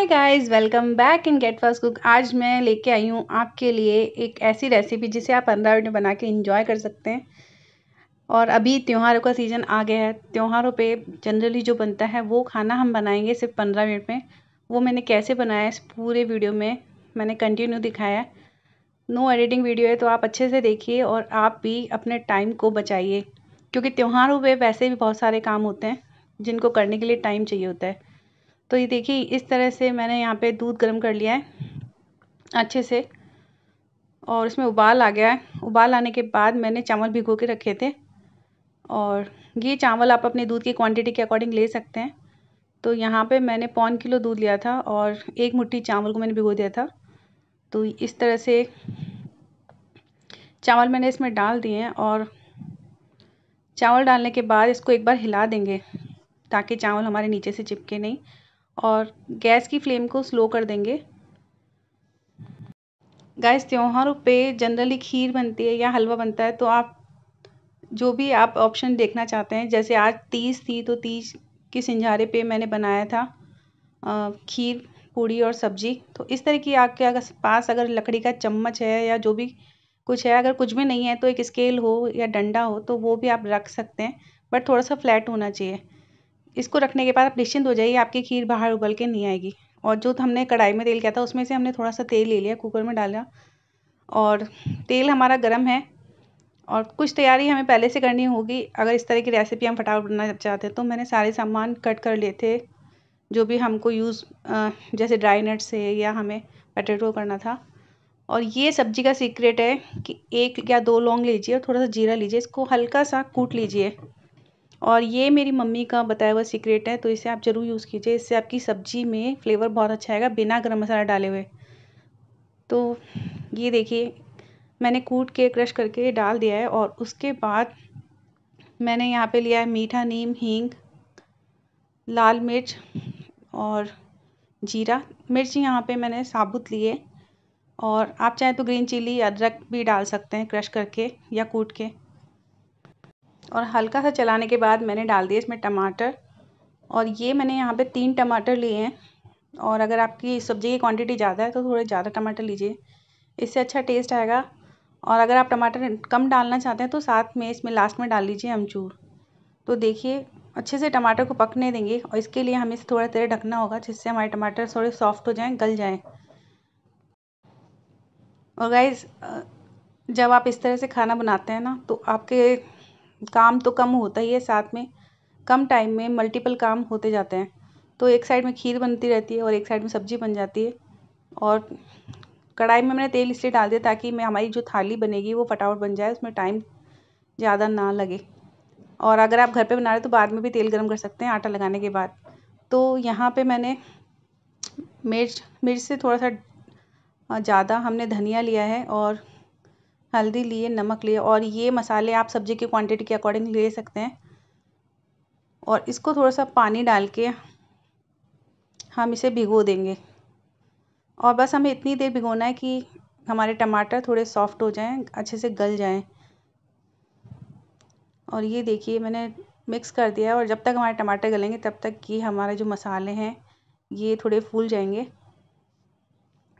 hi guys welcome back in get first cook आज मैं लेके आई हूँ आपके लिए एक ऐसी रेसिपी जिसे आप पंद्रह मिनट में बना के इंजॉय कर सकते हैं और अभी त्योहारों का सीज़न आ गया है त्योहारों पे जनरली जो बनता है वो खाना हम बनाएंगे सिर्फ पंद्रह मिनट में वो मैंने कैसे बनाया इस पूरे वीडियो में मैंने कंटिन्यू दिखाया नो एडिटिंग वीडियो है तो आप अच्छे से देखिए और आप भी अपने टाइम को बचाइए क्योंकि त्यौहारों पर वैसे भी बहुत सारे काम होते हैं जिनको करने के लिए टाइम चाहिए होता है तो ये देखिए इस तरह से मैंने यहाँ पे दूध गर्म कर लिया है अच्छे से और इसमें उबाल आ गया है उबाल आने के बाद मैंने चावल भिगो के रखे थे और ये चावल आप अपने दूध की क्वांटिटी के अकॉर्डिंग ले सकते हैं तो यहाँ पे मैंने पौन किलो दूध लिया था और एक मुट्ठी चावल को मैंने भिगो दिया था तो इस तरह से चावल मैंने इसमें डाल दिए हैं और चावल डालने के बाद इसको एक बार हिला देंगे ताकि चावल हमारे नीचे से चिपके नहीं और गैस की फ्लेम को स्लो कर देंगे गैस त्योहारों पे जनरली खीर बनती है या हलवा बनता है तो आप जो भी आप ऑप्शन देखना चाहते हैं जैसे आज तीज थी तो तीज के सिंझारे पे मैंने बनाया था खीर पूड़ी और सब्जी तो इस तरह की आपके अगर पास अगर लकड़ी का चम्मच है या जो भी कुछ है अगर कुछ भी नहीं है तो एक स्केल हो या डंडा हो तो वो भी आप रख सकते हैं बट थोड़ा सा फ्लैट होना चाहिए इसको रखने के बाद आप निश्चिंत हो जाइए आपकी खीर बाहर उबल के नहीं आएगी और जो हमने कढ़ाई में तेल किया था उसमें से हमने थोड़ा सा तेल ले लिया कुकर में डाला और तेल हमारा गर्म है और कुछ तैयारी हमें पहले से करनी होगी अगर इस तरह की रेसिपी हम फटाफट बनाना चाहते हैं तो मैंने सारे सामान कट कर लिए थे जो भी हमको यूज़ जैसे ड्राई नट्स है या हमें पटेटो करना था और ये सब्जी का सीक्रेट है कि एक या दो लौंग लीजिए और थोड़ा सा जीरा लीजिए इसको हल्का सा कूट लीजिए और ये मेरी मम्मी का बताया हुआ सीक्रेट है तो इसे आप ज़रूर यूज़ कीजिए इससे आपकी सब्ज़ी में फ्लेवर बहुत अच्छा आएगा बिना गर्म मसाला डाले हुए तो ये देखिए मैंने कूट के क्रश करके डाल दिया है और उसके बाद मैंने यहाँ पे लिया है मीठा नीम हींग लाल मिर्च और जीरा मिर्च यहाँ पे मैंने साबुत लिए और आप चाहें तो ग्रीन चिली अदरक भी डाल सकते हैं क्रश करके या कूट के और हल्का सा चलाने के बाद मैंने डाल दिया इसमें टमाटर और ये मैंने यहाँ पे तीन टमाटर लिए हैं और अगर आपकी सब्ज़ी की क्वांटिटी ज़्यादा है तो थोड़े ज़्यादा टमाटर लीजिए इससे अच्छा टेस्ट आएगा और अगर आप टमाटर कम डालना चाहते हैं तो साथ में इसमें लास्ट में डाल लीजिए अमचूर तो देखिए अच्छे से टमाटर को पकने देंगे और इसके लिए हमें इसे थोड़ा देर ढकना होगा जिससे हमारे टमाटर थोड़े सॉफ्ट हो जाएँ गल जाएँ और गाइज जब आप इस तरह से खाना बनाते हैं ना तो आपके काम तो कम होता ही है साथ में कम टाइम में मल्टीपल काम होते जाते हैं तो एक साइड में खीर बनती रहती है और एक साइड में सब्ज़ी बन जाती है और कढ़ाई में मैंने तेल इसलिए डाल दिया ताकि मैं हमारी जो थाली बनेगी वो फटाफट बन जाए उसमें टाइम ज़्यादा ना लगे और अगर आप घर पे बना रहे हो तो बाद में भी तेल गर्म कर सकते हैं आटा लगाने के बाद तो यहाँ पे मैंने मिर्च मिर्च से थोड़ा सा ज़्यादा हमने धनिया लिया है और हल्दी लिए नमक लिए और ये मसाले आप सब्ज़ी की क्वांटिटी के अकॉर्डिंग ले सकते हैं और इसको थोड़ा सा पानी डाल के हम इसे भिगो देंगे और बस हमें इतनी देर भिगोना है कि हमारे टमाटर थोड़े सॉफ्ट हो जाएं अच्छे से गल जाएं और ये देखिए मैंने मिक्स कर दिया है और जब तक हमारे टमाटर गलेंगे तब तक कि हमारे जो मसाले हैं ये थोड़े फूल जाएंगे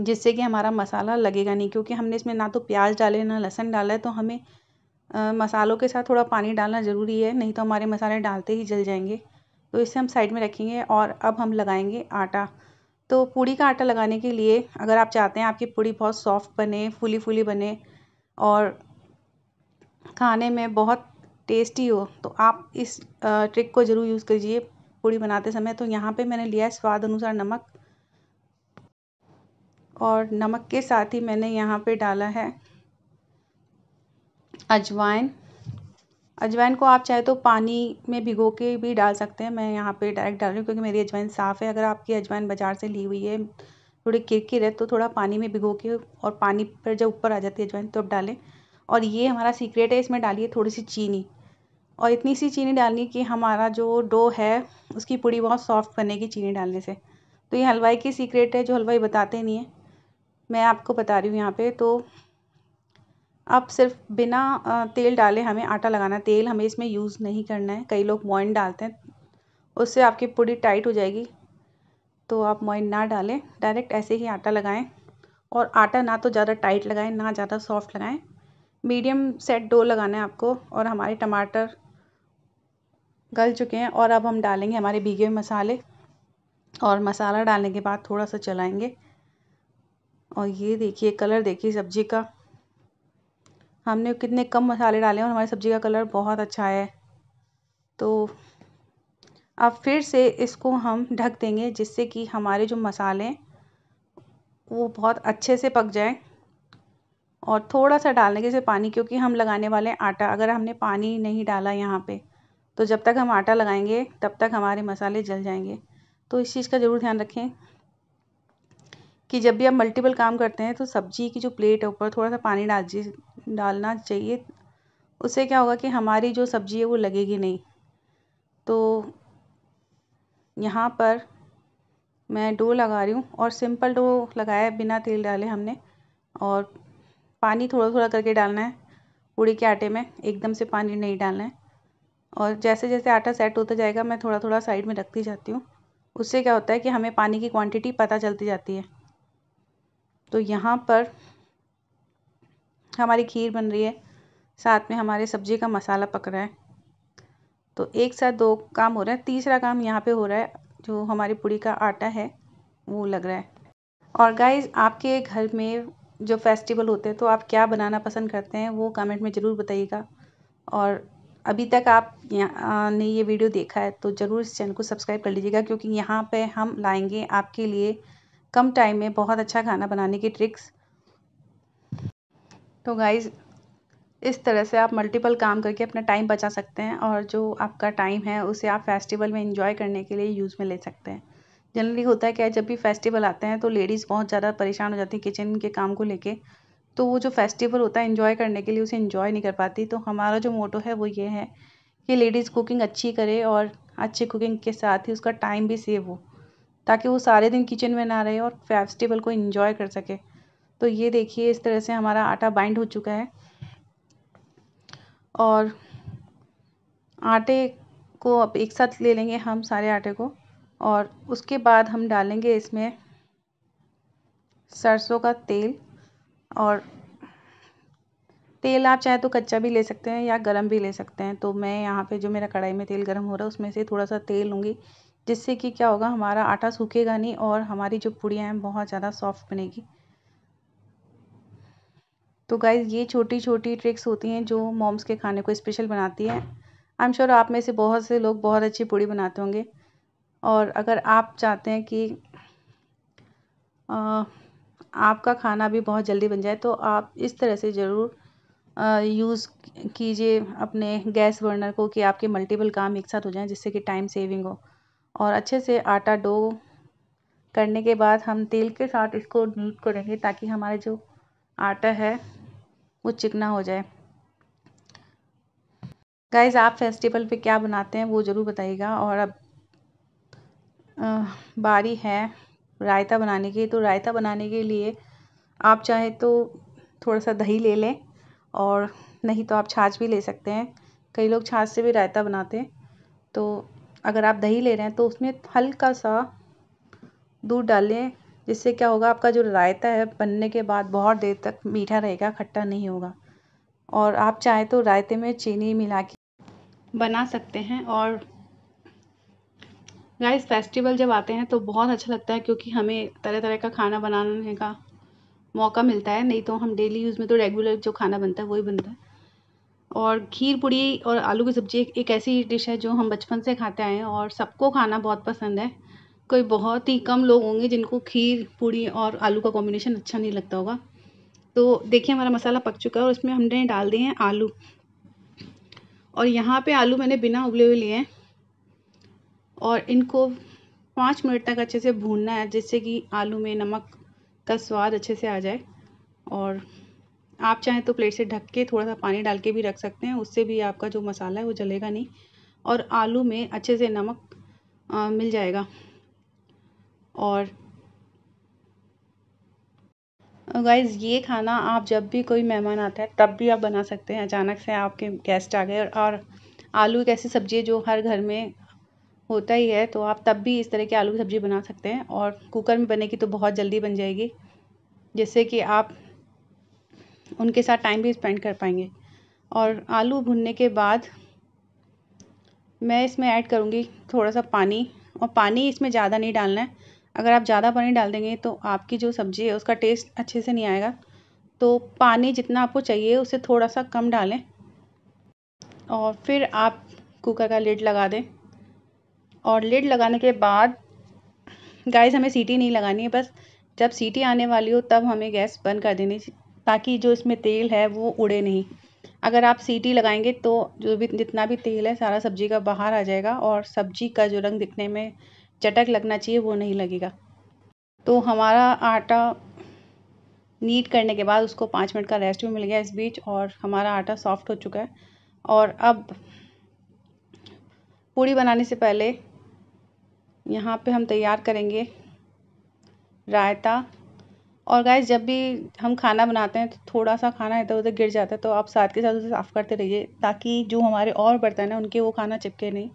जिससे कि हमारा मसाला लगेगा नहीं क्योंकि हमने इसमें ना तो प्याज डाले ना लहसुन डाला है तो हमें मसालों के साथ थोड़ा पानी डालना ज़रूरी है नहीं तो हमारे मसाले डालते ही जल जाएंगे तो इसे हम साइड में रखेंगे और अब हम लगाएंगे आटा तो पूड़ी का आटा लगाने के लिए अगर आप चाहते हैं आपकी पूड़ी बहुत सॉफ्ट बने फूली फूली बने और खाने में बहुत टेस्टी हो तो आप इस ट्रिक को ज़रूर यूज़ कीजिए पूड़ी बनाते समय तो यहाँ पे मैंने लिया है स्वाद अनुसार नमक और नमक के साथ ही मैंने यहाँ पे डाला है अजवाइन अजवाइन को आप चाहे तो पानी में भिगो के भी डाल सकते हैं मैं यहाँ पे डायरेक्ट डाल रही हूँ क्योंकि मेरी अजवाइन साफ़ है अगर आपकी अजवाइन बाज़ार से ली हुई है थोड़ी किरकिर है तो थोड़ा पानी में भिगो के और पानी पर जब ऊपर आ जाती है अजवाइन तो आप डालें और ये हमारा सीक्रेट है इसमें डालिए थोड़ी सी चीनी और इतनी सी चीनी डालनी कि हमारा जो डो है उसकी पूड़ी बहुत सॉफ्ट बनेगी चीनी डालने से तो ये हलवाई की सीक्रेट है जो हलवाई बताते नहीं है मैं आपको बता रही हूँ यहाँ पे तो आप सिर्फ बिना तेल डाले हमें आटा लगाना तेल हमें इसमें यूज़ नहीं करना है कई लोग मोइन डालते हैं उससे आपकी पूड़ी टाइट हो जाएगी तो आप मोइन ना डालें डायरेक्ट ऐसे ही आटा लगाएं और आटा ना तो ज़्यादा टाइट लगाएं ना ज़्यादा सॉफ्ट लगाएं मीडियम सेट डो लगाना है आपको और हमारे टमाटर गल चुके हैं और अब हम डालेंगे हमारे भीगे मसाले और मसाला डालने के बाद थोड़ा सा चलाएंगे और ये देखिए कलर देखिए सब्जी का हमने कितने कम मसाले डाले और हमारी सब्जी का कलर बहुत अच्छा है तो अब फिर से इसको हम ढक देंगे जिससे कि हमारे जो मसाले वो बहुत अच्छे से पक जाए और थोड़ा सा डालने के से पानी क्योंकि हम लगाने वाले हैं आटा अगर हमने पानी नहीं डाला यहाँ पे तो जब तक हम आटा लगाएंगे तब तक हमारे मसाले जल जाएंगे तो इस चीज़ का ज़रूर ध्यान रखें कि जब भी आप मल्टीपल काम करते हैं तो सब्जी की जो प्लेट है ऊपर थोड़ा सा पानी डाल जी डालना चाहिए उससे क्या होगा कि हमारी जो सब्जी है वो लगेगी नहीं तो यहाँ पर मैं डो लगा रही हूँ और सिंपल डो लगाया बिना तेल डाले हमने और पानी थोड़ा थोड़ा करके डालना है पूड़ी के आटे में एकदम से पानी नहीं डालना है और जैसे जैसे आटा सेट होता जाएगा मैं थोड़ा थोड़ा साइड में रखती जाती हूँ उससे क्या होता है कि हमें पानी की क्वांटिटी पता चलती जाती है तो यहाँ पर हमारी खीर बन रही है साथ में हमारे सब्जी का मसाला पक रहा है तो एक साथ दो काम हो रहा है तीसरा काम यहाँ पे हो रहा है जो हमारी पूड़ी का आटा है वो लग रहा है और गाइज आपके घर में जो फेस्टिवल होते हैं तो आप क्या बनाना पसंद करते हैं वो कमेंट में ज़रूर बताइएगा और अभी तक आप ने ये वीडियो देखा है तो ज़रूर इस चैनल को सब्सक्राइब कर लीजिएगा क्योंकि यहाँ पे हम लाएंगे आपके लिए कम टाइम में बहुत अच्छा खाना बनाने की ट्रिक्स तो गाइज इस तरह से आप मल्टीपल काम करके अपना टाइम बचा सकते हैं और जो आपका टाइम है उसे आप फेस्टिवल में इंजॉय करने के लिए यूज़ में ले सकते हैं जनरली होता है क्या है जब भी फेस्टिवल आते हैं तो लेडीज़ बहुत ज़्यादा परेशान हो जाती हैं किचन के काम को लेके तो वो जो फेस्टिवल होता है इन्जॉय करने के लिए उसे इन्जॉय नहीं कर पाती तो हमारा जो मोटो है वो ये है कि लेडीज़ कुकिंग अच्छी करे और अच्छी कुकिंग के साथ ही उसका टाइम भी सेव हो ताकि वो सारे दिन किचन में ना रहे और फेस्टिवल को इन्जॉय कर सके तो ये देखिए इस तरह से हमारा आटा बाइंड हो चुका है और आटे को अब एक साथ ले लेंगे हम सारे आटे को और उसके बाद हम डालेंगे इसमें सरसों का तेल और तेल आप चाहे तो कच्चा भी ले सकते हैं या गरम भी ले सकते हैं तो मैं यहाँ पे जो मेरा कढ़ाई में तेल गरम हो रहा है उसमें से थोड़ा सा तेल लूँगी जिससे कि क्या होगा हमारा आटा सूखेगा नहीं और हमारी जो पूड़ियाँ हैं बहुत ज़्यादा सॉफ्ट बनेगी तो गाइज ये छोटी छोटी ट्रिक्स होती हैं जो मॉम्स के खाने को स्पेशल बनाती हैं आई एम श्योर आप में से बहुत से लोग बहुत अच्छी पूड़ी बनाते होंगे और अगर आप चाहते हैं कि आ, आपका खाना भी बहुत जल्दी बन जाए तो आप इस तरह से ज़रूर यूज़ कीजिए अपने गैस बर्नर को कि आपके मल्टीपल काम एक साथ हो जाएं जिससे कि टाइम सेविंग हो और अच्छे से आटा डो करने के बाद हम तेल के साथ इसको नीट करेंगे ताकि हमारा जो आटा है वो चिकना हो जाए गाइज आप फेस्टिवल पे क्या बनाते हैं वो ज़रूर बताइएगा और अब आ, बारी है रायता बनाने की तो रायता बनाने के लिए आप चाहे तो थोड़ा सा दही ले लें और नहीं तो आप छाछ भी ले सकते हैं कई लोग छाछ से भी रायता बनाते हैं तो अगर आप दही ले रहे हैं तो उसमें हल्का सा दूध डालें जिससे क्या होगा आपका जो रायता है बनने के बाद बहुत देर तक मीठा रहेगा खट्टा नहीं होगा और आप चाहें तो रायते में चीनी मिला के बना सकते हैं और गाइस फेस्टिवल जब आते हैं तो बहुत अच्छा लगता है क्योंकि हमें तरह तरह का खाना बनाने का मौका मिलता है नहीं तो हम डेली यूज़ में तो रेगुलर जो खाना बनता है वही बनता है और खीर पूड़ी और आलू की सब्ज़ी एक ऐसी डिश है जो हम बचपन से खाते आए हैं और सबको खाना बहुत पसंद है कोई बहुत ही कम लोग होंगे जिनको खीर पूड़ी और आलू का कॉम्बिनेशन अच्छा नहीं लगता होगा तो देखिए हमारा मसाला पक चुका है और इसमें हमने डाल दिए हैं आलू और यहाँ पे आलू मैंने बिना उबले हुए लिए हैं और इनको पाँच मिनट तक अच्छे से भूनना है जिससे कि आलू में नमक का स्वाद अच्छे से आ जाए और आप चाहें तो प्लेट से ढक के थोड़ा सा पानी डाल के भी रख सकते हैं उससे भी आपका जो मसाला है वो जलेगा नहीं और आलू में अच्छे से नमक आ, मिल जाएगा और गाइज़ ये खाना आप जब भी कोई मेहमान आता है तब भी आप बना सकते हैं अचानक से आपके गेस्ट आ गए और, आलू एक ऐसी सब्ज़ी है जो हर घर में होता ही है तो आप तब भी इस तरह की आलू की सब्ज़ी बना सकते हैं और कुकर में बनेगी तो बहुत जल्दी बन जाएगी जिससे कि आप उनके साथ टाइम भी स्पेंड कर पाएंगे और आलू भुनने के बाद मैं इसमें ऐड करूँगी थोड़ा सा पानी और पानी इसमें ज़्यादा नहीं डालना है अगर आप ज़्यादा पानी डाल देंगे तो आपकी जो सब्ज़ी है उसका टेस्ट अच्छे से नहीं आएगा तो पानी जितना आपको चाहिए उसे थोड़ा सा कम डालें और फिर आप कुकर का लिड लगा दें और लिड लगाने के बाद गैस हमें सीटी नहीं लगानी है बस जब सीटी आने वाली हो तब हमें गैस बंद कर देनी ताकि जो इसमें तेल है वो उड़े नहीं अगर आप सीटी लगाएंगे तो जो भी जितना भी तेल है सारा सब्जी का बाहर आ जाएगा और सब्जी का जो रंग दिखने में चटक लगना चाहिए वो नहीं लगेगा तो हमारा आटा नीट करने के बाद उसको पाँच मिनट का रेस्ट भी मिल गया इस बीच और हमारा आटा सॉफ्ट हो चुका है और अब पूड़ी बनाने से पहले यहाँ पे हम तैयार करेंगे रायता और गाय जब भी हम खाना बनाते हैं तो थोड़ा सा खाना इधर उधर गिर जाता है तो आप साथ के साथ उसे साफ़ करते रहिए ताकि जो हमारे और बर्तन हैं उनके वो खाना चिपके नहीं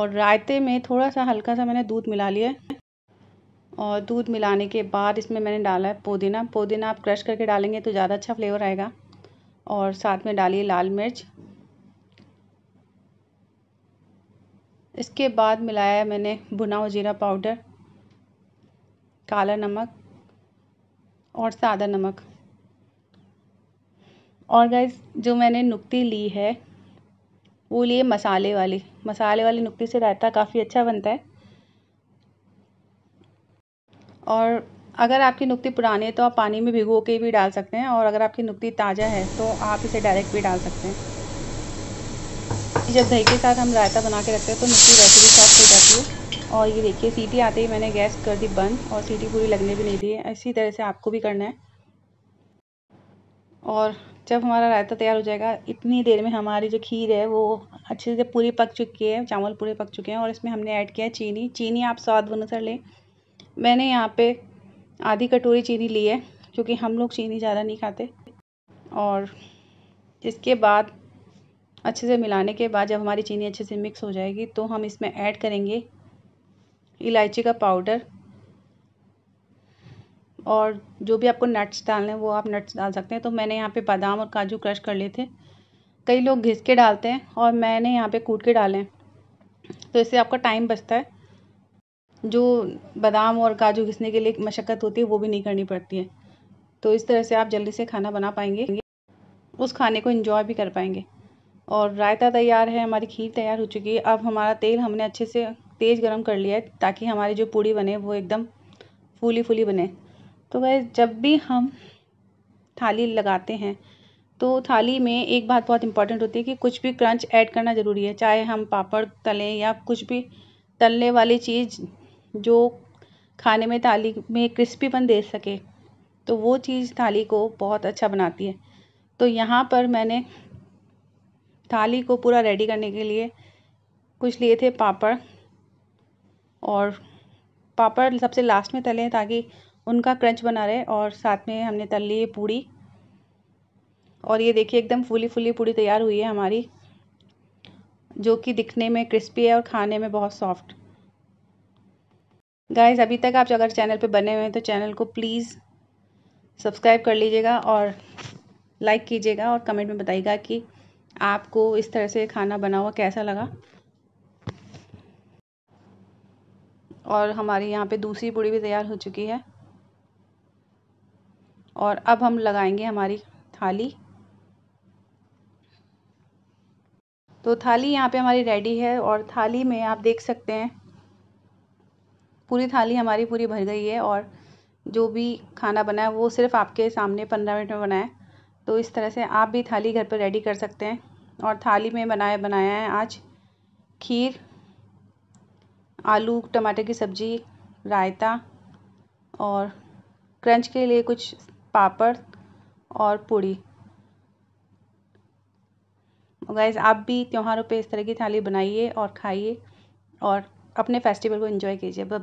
और रायते में थोड़ा सा हल्का सा मैंने दूध मिला लिया है और दूध मिलाने के बाद इसमें मैंने डाला है पुदीना पुदीना आप क्रश करके डालेंगे तो ज़्यादा अच्छा फ्लेवर आएगा और साथ में डालिए लाल मिर्च इसके बाद मिलाया है मैंने भुना हुआ जीरा पाउडर काला नमक और सादा नमक और गैस जो मैंने नुकती ली है वो लिए मसाले वाली मसाले वाली नुकती से रायता काफ़ी अच्छा बनता है और अगर आपकी नुकती पुरानी है तो आप पानी में भिगो के भी डाल सकते हैं और अगर आपकी नुकती ताज़ा है तो आप इसे डायरेक्ट भी डाल सकते हैं जब दही के साथ हम रायता बना के रखते हैं तो नुकती वैसे भी साफ हो जाती है और ये देखिए सीटी आते ही मैंने गैस कर दी बंद और सीटी पूरी लगने भी नहीं दी है इसी तरह से आपको भी करना है और जब हमारा रायता तैयार हो जाएगा इतनी देर में हमारी जो खीर है वो अच्छे से पूरी पक चुकी है चावल पूरे पक चुके हैं और इसमें हमने ऐड किया है चीनी चीनी आप स्वाद अनुसार लें मैंने यहाँ पे आधी कटोरी चीनी ली है क्योंकि हम लोग चीनी ज़्यादा नहीं खाते और इसके बाद अच्छे से मिलाने के बाद जब हमारी चीनी अच्छे से मिक्स हो जाएगी तो हम इसमें ऐड करेंगे इलायची का पाउडर और जो भी आपको नट्स डालने हैं वो आप नट्स डाल सकते हैं तो मैंने यहाँ पे बादाम और काजू क्रश कर लिए थे कई लोग घिस के डालते हैं और मैंने यहाँ पे कूट के डाले हैं तो इससे आपका टाइम बचता है जो बादाम और काजू घिसने के लिए मशक्क़त होती है वो भी नहीं करनी पड़ती है तो इस तरह से आप जल्दी से खाना बना पाएंगे उस खाने को इन्जॉय भी कर पाएंगे और रायता तैयार है हमारी खीर तैयार हो चुकी है अब हमारा तेल हमने अच्छे से तेज़ गरम कर लिया है ताकि हमारी जो पूड़ी बने वो एकदम फूली फूली बने तो वह जब भी हम थाली लगाते हैं तो थाली में एक बात बहुत इंपॉर्टेंट होती है कि कुछ भी क्रंच ऐड करना ज़रूरी है चाहे हम पापड़ तलें या कुछ भी तलने वाली चीज़ जो खाने में थाली में क्रिस्पीपन दे सके तो वो चीज़ थाली को बहुत अच्छा बनाती है तो यहाँ पर मैंने थाली को पूरा रेडी करने के लिए कुछ लिए थे पापड़ और पापड़ सबसे लास्ट में तले ताकि उनका क्रंच बना रहे और साथ में हमने तल ली पूड़ी और ये देखिए एकदम फूली फूली पूड़ी तैयार हुई है हमारी जो कि दिखने में क्रिस्पी है और खाने में बहुत सॉफ्ट गाइस अभी तक आप अगर चैनल पे बने हुए हैं तो चैनल को प्लीज़ सब्सक्राइब कर लीजिएगा और लाइक कीजिएगा और कमेंट में बताइएगा कि आपको इस तरह से खाना बना हुआ कैसा लगा और हमारी यहाँ पे दूसरी पूड़ी भी तैयार हो चुकी है और अब हम लगाएंगे हमारी थाली तो थाली यहाँ पे हमारी रेडी है और थाली में आप देख सकते हैं पूरी थाली हमारी पूरी भर गई है और जो भी खाना बना है वो सिर्फ आपके सामने पंद्रह मिनट में बना है तो इस तरह से आप भी थाली घर पर रेडी कर सकते हैं और थाली में बनाया बनाया है आज खीर आलू टमाटर की सब्ज़ी रायता और क्रंच के लिए कुछ पापड़ और पूड़ी गाइज़ तो आप भी त्योहारों पे इस तरह की थाली बनाइए और खाइए और अपने फेस्टिवल को एंजॉय कीजिए